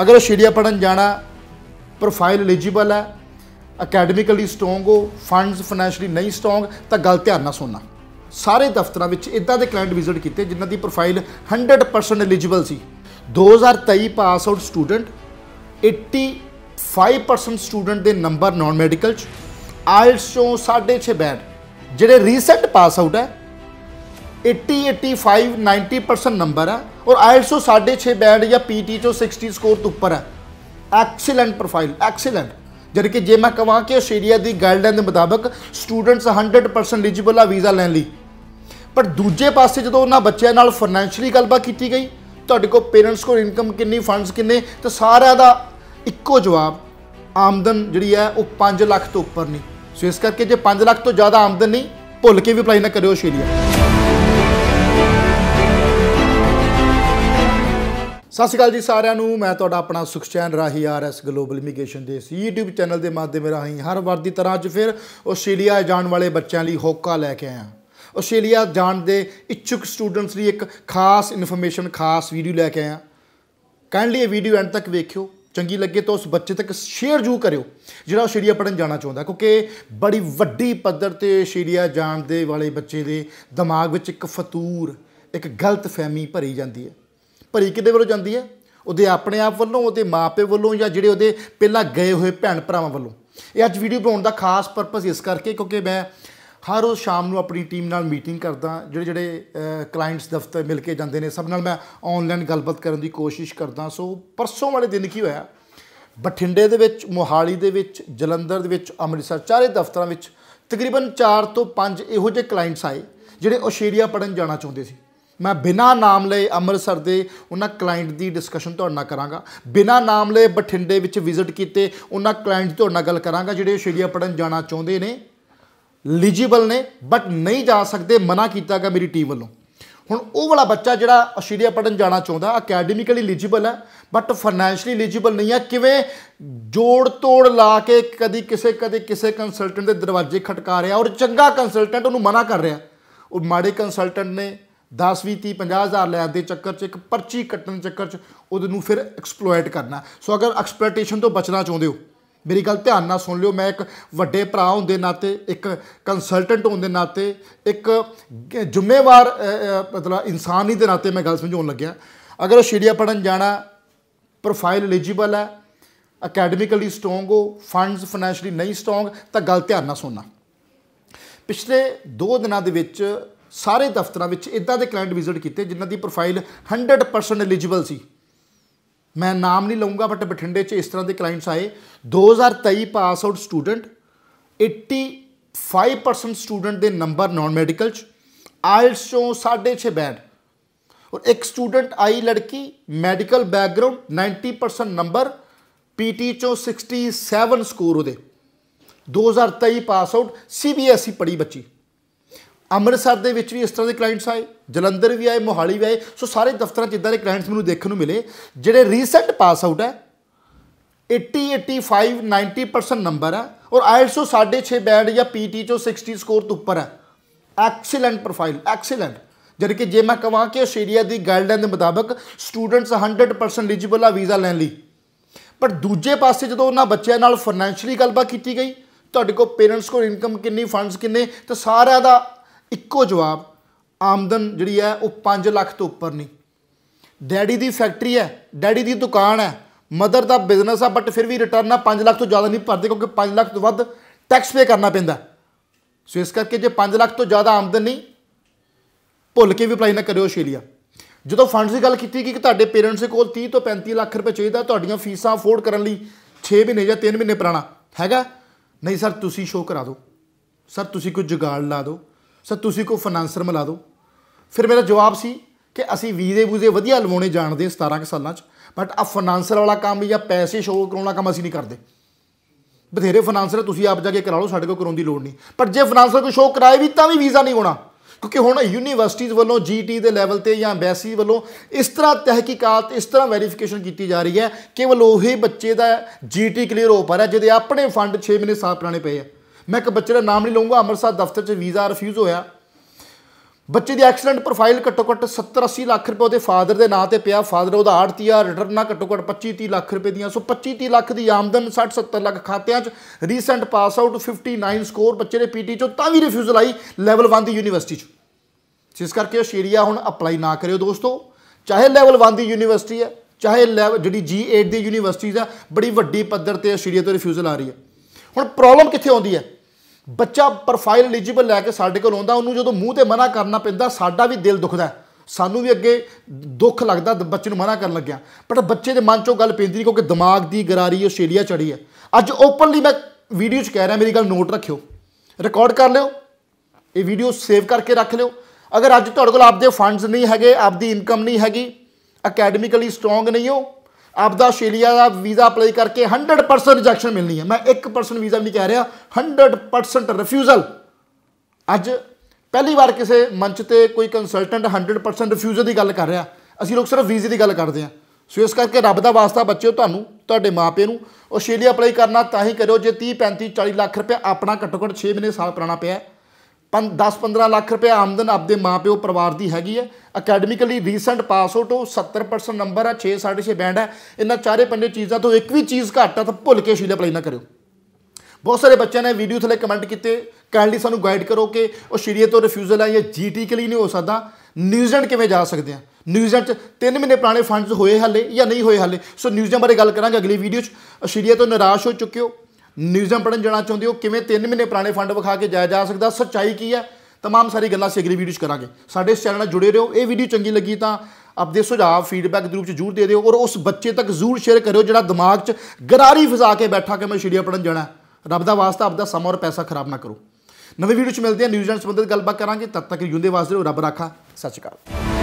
ਅਗਰ ਉਹ ਆਸਟ੍ਰੇਲੀਆ ਪੜਨ ਜਾਣਾ ਪ੍ਰੋਫਾਈਲ ਐਲੀਜੀਬਲ ਹੈ ਅਕੈਡਮਿਕਲੀ ਸਟਰੋਂਗ ਹੋ ਫੰਡਸ ਫਾਈਨੈਂਸ਼ਲੀ ਨਹੀਂ ਸਟਰੋਂਗ ਤਾਂ ਗੱਲ ਧਿਆਨ ਨਾਲ ਸੁਣਨਾ ਸਾਰੇ ਦਫ਼ਤਰਾਂ ਵਿੱਚ ਇਦਾਂ ਦੇ ਕਲਾਇੰਟ ਵਿਜ਼ਿਟ ਕੀਤੇ ਜਿਨ੍ਹਾਂ ਦੀ ਪ੍ਰੋਫਾਈਲ 100% ਐਲੀਜੀਬਲ ਸੀ 2023 ਪਾਸ ਆਊਟ ਸਟੂਡੈਂਟ 85% ਸਟੂਡੈਂਟ ਦੇ ਨੰਬਰ ਨਾਨ ਮੈਡੀਕਲ ਚ ਆਇਲਸ ਚੋਂ 6.5 ਬੈਂਡ ਜਿਹੜੇ ਰੀਸੈਂਟ ਪਾਸ ਆਊਟ ਹੈ 80 85 90% ਨੰਬਰ ਹੈ ਔਰ ਆਈਐਲਟਸ 6.5 ਬੈਂਡ ਜਾਂ ਪੀਟੀ ਚੋਂ 60 ਸਕੋਰ ਤੋਂ ਉੱਪਰ ਹੈ ਐਕਸੀਲੈਂਟ ਪ੍ਰੋਫਾਈਲ ਐਕਸੀਲੈਂਟ ਜਦ ਕਿ ਜੇ ਮੈਂ ਕਹਾਂ ਕਿ ਆਸਟ੍ਰੇਲੀਆ ਦੀ ਗਾਈਡਲਾਈਨ ਦੇ ਮੁਤਾਬਕ ਸਟੂਡੈਂਟਸ 100% ਐਲੀਜੀਬਲ ਆ ਵੀਜ਼ਾ ਲੈਣ ਲਈ ਪਰ ਦੂਜੇ ਪਾਸੇ ਜਦੋਂ ਉਹਨਾਂ ਬੱਚਿਆਂ ਨਾਲ ਫਾਈਨੈਂਸ਼ੀਅਲੀ ਗੱਲਬਾਤ ਕੀਤੀ ਗਈ ਤੁਹਾਡੇ ਕੋਲ ਪੇਰੈਂਟਸ ਕੋਲ ਇਨਕਮ ਕਿੰਨੀ ਫੰਡਸ ਕਿੰਨੇ ਤਾਂ ਸਾਰਿਆਂ ਦਾ ਇੱਕੋ ਜਵਾਬ ਆਮਦਨ ਜਿਹੜੀ ਹੈ ਉਹ 5 ਲੱਖ ਤੋਂ ਉੱਪਰ ਨਹੀਂ ਸੋ ਇਸ ਕਰਕੇ ਜੇ 5 ਲੱਖ ਤੋਂ ਜ਼ਿਆਦਾ ਆਮਦਨ ਨਹੀਂ ਭੁੱਲ ਕੇ ਵੀ ਅਪਲਾਈ ਨਾ ਕਰਿਓ ਆਸਟ੍ਰੇਲੀਆ ਸਤਿ ਸ਼੍ਰੀ ਅਕਾਲ ਜੀ ਸਾਰਿਆਂ ਨੂੰ ਮੈਂ ਤੁਹਾਡਾ ਆਪਣਾ ਸੁਖਚੈਨ ਰਾਹੀ ਆਰਐਸ ਗਲੋਬਲ ਇਮੀਗ੍ਰੇਸ਼ਨ ਦੇ ਇਸ YouTube ਚੈਨਲ ਦੇ ਮਾਧਿਅਮ ਰਾਹੀਂ ਹਰ ਵਾਰ ਦੀ ਤਰ੍ਹਾਂ ਅੱਜ ਫਿਰ ਆਸਟ੍ਰੇਲੀਆ ਜਾਣ ਵਾਲੇ ਬੱਚਿਆਂ ਲਈ ਹੋਕਾ ਲੈ ਕੇ ਆਇਆ ਆਸਟ੍ਰੇਲੀਆ ਜਾਣ ਦੇ ਇੱਛੁਕ ਸਟੂਡੈਂਟਸ ਲਈ ਇੱਕ ਖਾਸ ਇਨਫੋਰਮੇਸ਼ਨ ਖਾਸ ਵੀਡੀਓ ਲੈ ਕੇ ਆਇਆ ਕਾਈਂਡਲੀ ਇਹ ਵੀਡੀਓ ਐਂਡ ਤੱਕ ਵੇਖਿਓ ਚੰਗੀ ਲੱਗੇ ਤਾਂ ਉਸ ਬੱਚੇ ਤੱਕ ਸ਼ੇਅਰ ਜੂ ਕਰਿਓ ਜਿਹੜਾ ਆਸਟ੍ਰੇਲੀਆ ਪੜਨ ਜਾਣਾ ਚਾਹੁੰਦਾ ਕਿਉਂਕਿ ਬੜੀ ਵੱਡੀ ਪੱਧਰ ਤੇ ਆਸਟ੍ਰੇਲੀਆ ਜਾਣ ਦੇ ਵਾਲੇ ਬੱਚੇ ਦੇ ਦਿਮਾਗ ਵਿੱਚ ਇੱਕ ਫਤੂਰ ਇੱਕ ਗਲਤ ਫਹਿਮੀ ਭਰੀ ਜਾਂਦੀ ਹੈ ਭਰੀ ਕਿਤੇ ਵੱਲੋਂ ਜਾਂਦੀ ਹੈ ਉਹਦੇ ਆਪਣੇ ਆਪ ਵੱਲੋਂ ਉਹਦੇ ਮਾਪੇ ਵੱਲੋਂ ਜਾਂ ਜਿਹੜੇ ਉਹਦੇ ਪਹਿਲਾਂ ਗਏ ਹੋਏ ਭੈਣ ਭਰਾਵਾਂ ਵੱਲੋਂ ਇਹ ਅੱਜ ਵੀਡੀਓ ਬਣਾਉਣ ਦਾ ਖਾਸ ਪਰਪਸ ਇਸ ਕਰਕੇ ਕਿਉਂਕਿ ਮੈਂ ਹਰ ਰੋਜ਼ ਸ਼ਾਮ ਨੂੰ ਆਪਣੀ ਟੀਮ ਨਾਲ ਮੀਟਿੰਗ ਕਰਦਾ ਜਿਹੜੇ ਜਿਹੜੇ ਕਲਾਇੰਟਸ ਦਫ਼ਤਰ ਮਿਲ ਕੇ ਜਾਂਦੇ ਨੇ ਸਭ ਨਾਲ ਮੈਂ ਆਨਲਾਈਨ ਗੱਲਬਾਤ ਕਰਨ ਦੀ ਕੋਸ਼ਿਸ਼ ਕਰਦਾ ਸੋ ਪਰਸੋਂ ਵਾਲੇ ਦਿਨ ਕੀ ਹੋਇਆ ਬਠਿੰਡੇ ਦੇ ਵਿੱਚ ਮੋਹਾਲੀ ਦੇ ਵਿੱਚ ਜਲੰਧਰ ਦੇ ਵਿੱਚ ਅੰਮ੍ਰਿਤਸਰ ਚਾਰੇ ਦਫ਼ਤਰਾਂ ਵਿੱਚ ਤਕਰੀਬਨ 4 ਤੋਂ 5 ਇਹੋ ਜਿਹੇ ਕਲਾਇੰਟਸ ਆਏ ਜਿਹੜੇ ਆਸ਼ੀਰੀਆ ਪੜਨ ਜਾਣਾ ਚਾਹੁੰਦੇ ਸੀ ਮੈਂ ਬਿਨਾ ਨਾਮ ਲਏ ਅੰਮ੍ਰਿਤਸਰ ਦੇ ਉਹਨਾਂ ਕਲਾਇੰਟ ਦੀ ਡਿਸਕਸ਼ਨ ਤੁਹਾਡੇ ਨਾਲ ਕਰਾਂਗਾ ਬਿਨਾ ਨਾਮ ਲਏ ਬਠਿੰਡੇ ਵਿੱਚ ਵਿਜ਼ਿਟ ਕੀਤੇ ਉਹਨਾਂ ਕਲਾਇੰਟ ਤੋਂ ਨਾਲ ਗੱਲ ਕਰਾਂਗਾ ਜਿਹੜੇ ਆਸਟ੍ਰੇਲੀਆ ਪੜਨ ਜਾਣਾ ਚਾਹੁੰਦੇ ਨੇ ਲਿਜੀਬਲ ਨੇ ਬਟ ਨਹੀਂ ਜਾ ਸਕਦੇ ਮਨਾ ਕੀਤਾ ਗਿਆ ਮੇਰੀ ਟੀਮ ਵੱਲੋਂ ਹੁਣ ਉਹ ਵਾਲਾ ਬੱਚਾ ਜਿਹੜਾ ਆਸਟ੍ਰੇਲੀਆ ਪੜਨ ਜਾਣਾ ਚਾਹੁੰਦਾ ਅਕੈਡੈਮਿਕਲੀ ਐਲੀਜੀਬਲ ਹੈ ਬਟ ਫਾਈਨੈਂਸ਼ਲੀ ਐਲੀਜੀਬਲ ਨਹੀਂ ਹੈ ਕਿਵੇਂ ਜੋੜ ਤੋੜ ਲਾ ਕੇ ਕਦੀ ਕਿਸੇ ਕਦੇ ਕਿਸੇ ਕੰਸਲਟੈਂਟ ਦੇ ਦਰਵਾਜ਼ੇ ਖਟਕਾ ਰਿਹਾ ਔਰ ਚੰਗਾ ਕੰਸਲਟੈਂਟ ਉਹਨੂੰ ਮਨਾ ਕਰ ਰਿਹਾ ਉਹ ਮਾੜੇ ਕੰਸਲਟੈਂਟ ਨੇ 10 20 30 50000 ਲੈਣ ਦੇ ਚੱਕਰ 'ਚ ਇੱਕ ਪਰਚੀ ਕੱਟਣ ਦੇ ਚੱਕਰ 'ਚ ਉਹਦੇ ਨੂੰ ਫਿਰ ਐਕਸਪਲੋਇਟ ਕਰਨਾ ਸੋ ਅਗਰ ਐਕਸਪਲੋਇਟੇਸ਼ਨ ਤੋਂ ਬਚਣਾ ਚਾਹੁੰਦੇ ਹੋ ਮੇਰੀ ਗੱਲ ਧਿਆਨ ਨਾਲ ਸੁਣ ਲਿਓ ਮੈਂ ਇੱਕ ਵੱਡੇ ਭਰਾ ਹੁੰਦੇ ਦੇ ਨਾਤੇ ਇੱਕ ਕੰਸਲਟੈਂਟ ਹੁੰਦੇ ਦੇ ਨਾਤੇ ਇੱਕ ਜ਼ਿੰਮੇਵਾਰ ਮਤਲਬ ਇਨਸਾਨ ਦੇ ਨਾਤੇ ਮੈਂ ਗੱਲ ਸਮਝਾਉਣ ਲੱਗਿਆ ਅਗਰ ਉਹ ਆਸਟ੍ਰੇਲੀਆ ਪੜਨ ਜਾਣਾ ਪ੍ਰੋਫਾਈਲ ਐਲੀਜੀਬਲ ਹੈ ਅਕੈਡਮਿਕਲੀ ਸਟਰੋਂਗ ਹੋ ਫੰਡਸ ਫਾਈਨੈਂਸ਼ਲੀ ਨਹੀਂ ਸਟਰੋਂਗ ਤਾਂ ਗੱਲ ਧਿਆਨ ਨਾਲ ਸੁਣਨਾ ਪਿਛਲੇ 2 ਦਿਨਾਂ ਦੇ ਵਿੱਚ ਸਾਰੇ ਦਫ਼ਤਰਾਂ ਵਿੱਚ ਇਦਾਂ ਦੇ ਕਲਾਇੰਟ ਵਿਜ਼ਿਟ ਕੀਤੇ ਜਿਨ੍ਹਾਂ ਦੀ ਪ੍ਰੋਫਾਈਲ 100% ਐਲੀਜੀਬਲ ਸੀ ਮੈਂ ਨਾਮ ਨਹੀਂ ਲਵਾਂਗਾ ਬਟ ਬਠਿੰਡੇ 'ਚ ਇਸ ਤਰ੍ਹਾਂ ਦੇ ਕਲਾਇੰਟਸ ਆਏ 2023 ਪਾਸ ਆਊਟ ਸਟੂਡੈਂਟ 85% ਸਟੂਡੈਂਟ ਦੇ ਨੰਬਰ ਨਾਨ ਮੈਡੀਕਲ 'ਚ ਆਇਲਸ 'ਚੋਂ 6.5 ਬੈਂਡ ਔਰ ਇੱਕ ਸਟੂਡੈਂਟ ਆਈ ਲੜਕੀ ਮੈਡੀਕਲ ਬੈਕਗ੍ਰਾਉਂਡ 90% ਨੰਬਰ ਪੀਟੀ 'ਚੋਂ 67 ਸਕੋਰ ਉਹਦੇ 2023 ਪਾਸ ਆਊਟ ਸੀਬੀਐਸਈ ਪੜੀ ਬੱਚੀ ਅੰਮ੍ਰਿਤਸਰ ਦੇ ਵਿੱਚ ਵੀ ਇਸ ਤਰ੍ਹਾਂ ਦੇ ਕਲਾਇੰਟਸ ਆਏ ਜਲੰਧਰ ਵੀ ਆਏ ਮੋਹਾਲੀ ਵੀ ਆਏ ਸੋ ਸਾਰੇ ਦਫ਼ਤਰਾਂ 'ਚ ਇਦਾਂ ਦੇ ਕਲਾਇੰਟਸ ਮੈਨੂੰ ਦੇਖਣ ਨੂੰ ਮਿਲੇ ਜਿਹੜੇ ਰੀਸੈਂਟ ਪਾਸ ਆਊਟ ਹੈ 80 85 90% ਨੰਬਰ ਹੈ ਔਰ ਆਈਐਲਟਸ 6.5 ਬੈਂਡ ਜਾਂ ਪੀਟੀ ਚੋਂ 60 ਸਕੋਰ ਤੋਂ ਉੱਪਰ ਹੈ ਐਕਸੀਲੈਂਟ ਪ੍ਰੋਫਾਈਲ ਐਕਸੀਲੈਂਟ ਜਦ ਕਿ ਜੇ ਮੈਂ ਕਹਾਂ ਕਿ ਆਸਟ੍ਰੇਲੀਆ ਦੀ ਗਾਈਡਲਾਈਨ ਦੇ ਮੁਤਾਬਕ ਸਟੂਡੈਂਟਸ 100% ਐਲੀਜੀਬਲ ਆ ਵੀਜ਼ਾ ਲੈਣ ਲਈ ਪਰ ਦੂਜੇ ਪਾਸੇ ਜਦੋਂ ਉਹਨਾਂ ਬੱਚਿਆਂ ਨਾਲ ਫਾਈਨੈਂਸ਼ੀਅਲੀ ਗੱਲਬਾਤ ਕੀਤੀ ਗਈ ਤੁਹਾਡੇ ਕੋਲ ਪੇਰੈਂਟਸ ਕੋਲ ਇਨਕਮ ਕਿੰਨੀ ਫੰਡਸ ਕਿੰਨੇ ਤਾਂ ਸਾਰਿਆਂ ਦਾ ਇੱਕੋ ਜਵਾਬ ਆਮਦਨ ਜਿਹੜੀ ਹੈ ਉਹ 5 ਲੱਖ ਤੋਂ ਉੱਪਰ ਨਹੀਂ ਡੈਡੀ ਦੀ ਫੈਕਟਰੀ ਹੈ ਡੈਡੀ ਦੀ ਦੁਕਾਨ ਹੈ ਮਦਰ ਦਾ ਬਿਜ਼ਨਸ ਆ ਬਟ ਫਿਰ ਵੀ ਰਿਟਰਨ ਆ 5 ਲੱਖ ਤੋਂ ਜ਼ਿਆਦਾ ਨਹੀਂ ਭਰਦੇ ਕਿਉਂਕਿ 5 ਲੱਖ ਤੋਂ ਵੱਧ ਟੈਕਸ ਪੇ ਕਰਨਾ ਪੈਂਦਾ ਸੋ ਇਸ ਕਰਕੇ ਜੇ 5 ਲੱਖ ਤੋਂ ਜ਼ਿਆਦਾ ਆਮਦਨ ਨਹੀਂ ਭੁੱਲ ਕੇ ਵੀ ਅਪਲਾਈ ਨਾ ਕਰਿਓ ਆਸਟ੍ਰੇਲੀਆ ਜਦੋਂ ਫੰਡਸ ਦੀ ਗੱਲ ਕੀਤੀ ਕਿ ਤੁਹਾਡੇ ਪੇਰੈਂਟਸ ਕੋਲ 30 ਤੋਂ 35 ਲੱਖ ਰੁਪਏ ਚਾਹੀਦਾ ਤੁਹਾਡੀਆਂ ਫੀਸਾਂ ਅਫੋਰਡ ਕਰਨ ਲਈ 6 ਮਹੀਨੇ ਜਾਂ 3 ਮਹੀਨੇ ਪੁਰਾਣਾ ਹੈਗਾ ਨਹੀਂ ਸਰ ਤੁਸੀਂ ਸ਼ੋਅ ਕਰਾ ਦਿਓ ਸਰ ਤੁਸੀਂ ਕੋਈ ਜੁਗਾੜ ਲਾ ਦਿਓ ਸਰ ਤੁਸੀਂ ਕੋ ਫਾਈਨਾਂਸਰ ਮਿਲਾ ਦਿਓ ਫਿਰ ਮੇਰਾ ਜਵਾਬ ਸੀ ਕਿ ਅਸੀਂ ਵੀਜ਼ੇ ਬੂਜ਼ੇ ਵਧੀਆ ਲਵਾਉਣੇ ਜਾਣਦੇ 17 ਕ ਸਾਲਾਂ 'ਚ ਬਟ ਆ ਫਾਈਨਾਂਸਰ ਵਾਲਾ ਕੰਮ ਜਾਂ ਪੈਸੇ ਸ਼ੋਅ ਕਰਾਉਣਾ ਕੰਮ ਅਸੀਂ ਨਹੀਂ ਕਰਦੇ ਬਥੇਰੇ ਫਾਈਨਾਂਸਰ ਤੁਸੀਂ ਆਪ ਜਾ ਕੇ ਕਰਾ ਲਓ ਸਾਡੇ ਕੋਲ ਕਰਾਉਣ ਦੀ ਲੋੜ ਨਹੀਂ ਪਰ ਜੇ ਫਾਈਨਾਂਸਰ ਕੋਈ ਸ਼ੋਅ ਕਰਾਏ ਵੀ ਤਾਂ ਵੀ ਵੀਜ਼ਾ ਨਹੀਂ ਹੋਣਾ ਕਿਉਂਕਿ ਹੁਣ ਯੂਨੀਵਰਸਿਟੀਆਂ ਵੱਲੋਂ ਜੀਟੀ ਦੇ ਲੈਵਲ ਤੇ ਜਾਂ ਐਮਬੈਸੀ ਵੱਲੋਂ ਇਸ ਤਰ੍ਹਾਂ ਤਹਿਕੀਕਾਤ ਇਸ ਤਰ੍ਹਾਂ ਵੈਰੀਫਿਕੇਸ਼ਨ ਕੀਤੀ ਜਾ ਰਹੀ ਹੈ ਕੇਵਲ ਉਹੀ ਬੱਚੇ ਦਾ ਜੀਟੀ ਕਲੀਅਰ ਹੋ ਪਰ ਜਿਹਦੇ ਆਪਣੇ ਫੰਡ 6 ਮਹੀਨੇ ਸਾਫ ਪੁਰਾਣੇ ਪਏ ਆ ਮੈਂ ਇੱਕ ਬੱਚੇ ਦਾ ਨਾਮ ਨਹੀਂ ਲਵਾਂਗਾ ਅੰਮ੍ਰਿਤਸਰ ਦਫ਼ਤਰ 'ਚ ਵੀਜ਼ਾ ਰਿਫਿਊਜ਼ ਹੋਇਆ ਬੱਚੇ ਦੀ ਐਕਸੀਡੈਂਟ ਪ੍ਰੋਫਾਈਲ ਘੱਟੋ ਘੱਟ 70 80 ਲੱਖ ਰੁਪਏ ਉਹਦੇ ਫਾਦਰ ਦੇ ਨਾਂ ਤੇ ਪਿਆ ਫਾਦਰ ਉਹਦਾ ਆੜਤੀਆ ਰਿਟਰਨ ਨਾ ਘੱਟੋ ਘੱਟ 25 30 ਲੱਖ ਰੁਪਏ ਦੀਆਂ ਸੋ 25 30 ਲੱਖ ਦੀ ਆਮਦਨ 60 70 ਲੱਖ ਖਾਤਿਆਂ 'ਚ ਰੀਸੈਂਟ ਪਾਸ ਆਊਟ 59 ਸਕੋਰ ਬੱਚੇ ਦੇ ਪੀਟੀ 'ਚੋਂ ਤਾਂ ਵੀ ਰਿਫਿਊਜ਼ਲ ਆਈ ਲੈਵਲ 1 ਦੀ ਯੂਨੀਵਰਸਿਟੀ 'ਚ ਜਿਸ ਕਰਕੇ ਆਸਟ੍ਰੇਲੀਆ ਹੁਣ ਅਪਲਾਈ ਨਾ ਕਰਿਓ ਦੋਸਤੋ ਚਾਹੇ ਲੈਵਲ 1 ਦੀ ਯੂਨੀਵਰਸਿਟੀ ਹੈ ਚਾਹੇ ਜਿਹੜੀ G8 ਦੀ ਯੂਨੀਵਰਸਿਟੀਜ਼ ਆ ਬੜੀ ਵੱਡੀ ਪੱਧਰ ਤੇ ਆਸਟ੍ਰੇਲੀਆ ਤੋਂ ਰਿਫਿਊਜ਼ਲ ਆ ਰਹੀ ਹੈ ਹੁਣ ਪ੍ਰੋਬਲਮ ਕਿੱਥੇ ਆਉਂਦੀ ਹੈ ਬੱਚਾ ਪ੍ਰੋਫਾਈਲ ਐਲੀਜੀਬਲ ਲੈ ਕੇ ਸਾਡੇ ਕੋਲ ਆਉਂਦਾ ਉਹਨੂੰ ਜਦੋਂ ਮੂੰਹ ਤੇ ਮਨਾ ਕਰਨਾ ਪੈਂਦਾ ਸਾਡਾ ਵੀ ਦਿਲ ਦੁਖਦਾ ਸਾਨੂੰ ਵੀ ਅੱਗੇ ਦੁੱਖ ਲੱਗਦਾ ਬੱਚੇ ਨੂੰ ਮਨਾ ਕਰਨ ਲੱਗਿਆ ਬਟ ਬੱਚੇ ਦੇ ਮਨ ਚੋਂ ਗੱਲ ਪੈਂਦੀ ਨਹੀਂ ਕਿਉਂਕਿ ਦਿਮਾਗ ਦੀ ਗਰਾਰੀ ਆਸਟ੍ਰੇਲੀਆ ਚੜੀ ਹੈ ਅੱਜ ਓਪਨਲੀ ਮੈਂ ਵੀਡੀਓ 'ਚ ਕਹਿ ਰਿਹਾ ਮੇਰੀ ਗੱਲ ਨੋਟ ਰੱਖਿਓ ਰਿਕਾਰਡ ਕਰ ਲਿਓ ਇਹ ਵੀਡੀਓ ਸੇਵ ਕਰਕੇ ਰੱਖ ਲਿਓ ਅਗਰ ਅੱਜ ਤੁਹਾਡੇ ਕੋਲ ਆਪਦੇ ਫੰਡਸ ਨਹੀਂ ਹੈਗੇ ਆਪਦੀ ਇਨਕਮ ਨਹੀਂ ਹੈਗੀ ਅਕੈਡਮਿਕਲੀ ਸਟਰੋਂਗ ਨਹੀਂ ਹੋ ਆਪਦਾ ਆਸਟ੍ਰੇਲੀਆ ਦਾ ਵੀਜ਼ਾ ਅਪਲਾਈ ਕਰਕੇ 100% ਰਿਜੈਕਸ਼ਨ ਮਿਲਣੀ ਹੈ ਮੈਂ 1% ਵੀਜ਼ਾ ਵੀ ਨਹੀਂ ਕਹਿ ਰਿਹਾ 100% ਰਿਫਿਊਜ਼ਲ ਅੱਜ ਪਹਿਲੀ ਵਾਰ ਕਿਸੇ ਮੰਚ ਤੇ ਕੋਈ ਕੰਸਲਟੈਂਟ 100% ਰਿਫਿਊਜ਼ਲ ਦੀ ਗੱਲ ਕਰ ਰਿਹਾ ਅਸੀਂ ਲੋਕ ਸਿਰਫ ਵੀਜ਼ੇ ਦੀ ਗੱਲ ਕਰਦੇ ਆ ਸੋ ਇਸ ਕਰਕੇ ਰੱਬ ਦਾ ਵਾਸਤਾ ਬੱਚਿਓ ਤੁਹਾਨੂੰ ਤੁਹਾਡੇ ਮਾਪੇ ਨੂੰ ਆਸਟ੍ਰੇਲੀਆ ਅਪਲਾਈ ਕਰਨਾ ਤਾਂ ਹੀ ਕਰਿਓ ਜੇ 30 35 40 ਲੱਖ ਰੁਪਏ ਆਪਣਾ ਘੱਟੋ ਘੱਟ 6 ਮਹੀਨੇ ਸਾਲ ਪੁਰਾਣਾ ਪਿਆ 10-15 ਲੱਖ ਰੁਪਏ ਆਮਦਨ ਆਪਦੇ ਮਾਪਿਓ ਪਰਿਵਾਰ ਦੀ ਹੈਗੀ ਹੈ ਅਕੈਡਮਿਕਲੀ ਰੀਸੈਂਟ ਪਾਸ ਆਊਟ ਹੋ 70% ਨੰਬਰ ਆ 6 6.5 ਬੈਂਡ ਹੈ ਇਹਨਾਂ ਚਾਰੇ ਪੰਜੇ ਚੀਜ਼ਾਂ ਤੋਂ ਇੱਕ ਵੀ ਚੀਜ਼ ਘੱਟ ਆ ਤਾਂ ਭੁੱਲ ਕੇ ਸ਼ੀਲੇ ਪਲੇ ਨਾ ਕਰਿਓ ਬਹੁਤ ਸਾਰੇ ਬੱਚਿਆਂ ਨੇ ਵੀਡੀਓ ਥਲੇ ਕਮੈਂਟ ਕੀਤੇ ਕਾਈਂਡਲੀ ਸਾਨੂੰ ਗਾਈਡ ਕਰੋ ਕਿ ਉਹ ਸ਼ੀਰੀਏ ਤੋਂ ਰਿਫਿਊਜ਼ਲ ਆ ਜਾਂ ਜੀਟੀ ਕੇ ਲਈ ਨਹੀਂ ਹੋ ਸਕਦਾ ਨਿਊਜ਼ੀਲੈਂਡ ਕਿਵੇਂ ਜਾ ਸਕਦੇ ਆ ਨਿਊਜ਼ੀਲੈਂਡ 'ਚ 3 ਮਹੀਨੇ ਪੁਰਾਣੇ ਫੰਡਸ ਹੋਏ ਹਲੇ ਜਾਂ ਨਹੀਂ ਹੋਏ ਹਲੇ ਸੋ ਨਿਊਜ਼ੀਲੈਂਡ ਬਾਰੇ ਗੱਲ ਕਰਾਂਗੇ ਅਗਲੀ ਵੀਡੀਓ 'ਚ ਆਸਟ੍ਰੇਲੀਆ ਤੋਂ ਨਿਰਾਸ਼ ਹੋ ਚੁੱਕੇ ਹੋ ਨਿਊਜ਼ਾਂ ਪੜਨ ਜਾਣਾ ਚਾਹੁੰਦੇ ਹੋ ਕਿਵੇਂ 3 ਮਹੀਨੇ ਪੁਰਾਣੇ ਫੰਡ ਵਿਖਾ ਕੇ ਜਾਇਆ ਜਾ ਸਕਦਾ ਸੱਚਾਈ ਕੀ ਹੈ तमाम ਸਾਰੀ ਗੱਲਾਂ ਸਿਗਰੀ ਵੀਡੀਓ 'ਚ ਕਰਾਂਗੇ ਸਾਡੇ ਇਸ ਚੈਨਲ ਨਾਲ ਜੁੜੇ ਰਹੋ ਇਹ ਵੀਡੀਓ ਚੰਗੀ ਲੱਗੀ ਤਾਂ ਆਪਦੇ ਸੁਝਾਅ ਫੀਡਬੈਕ ਦੇ ਰੂਪ 'ਚ ਜ਼ਰੂਰ ਦੇ ਦਿਓ ਔਰ ਉਸ ਬੱਚੇ ਤੱਕ ਜ਼ਰੂਰ ਸ਼ੇਅਰ ਕਰਿਓ ਜਿਹੜਾ ਦਿਮਾਗ 'ਚ ਗਰਾਰੀ ਫਜ਼ਾ ਕੇ ਬੈਠਾ ਕਿ ਮੈਂ ਸ਼ੀਰੀਆ ਪੜਨ ਜਾਣਾ ਰੱਬ ਦਾ ਵਾਸਤਾ ਆਪਦਾ ਸਮਾਂ ਔਰ ਪੈਸਾ ਖਰਾਬ ਨਾ ਕਰੋ ਨਵੀਂ ਵੀਡੀਓ 'ਚ ਮਿਲਦੇ ਹਾਂ ਨਿਊਜ਼ੀਲੈਂਡ ਸੰਬੰਧਿਤ ਗੱਲਬਾਤ ਕਰਾਂਗੇ ਤਦ ਤੱਕ ਜੁੰਦੇ ਵਾਸਤੇ ਰੱਬ ਰਾਖਾ ਸੱਚ ਸ਼੍ਰੀ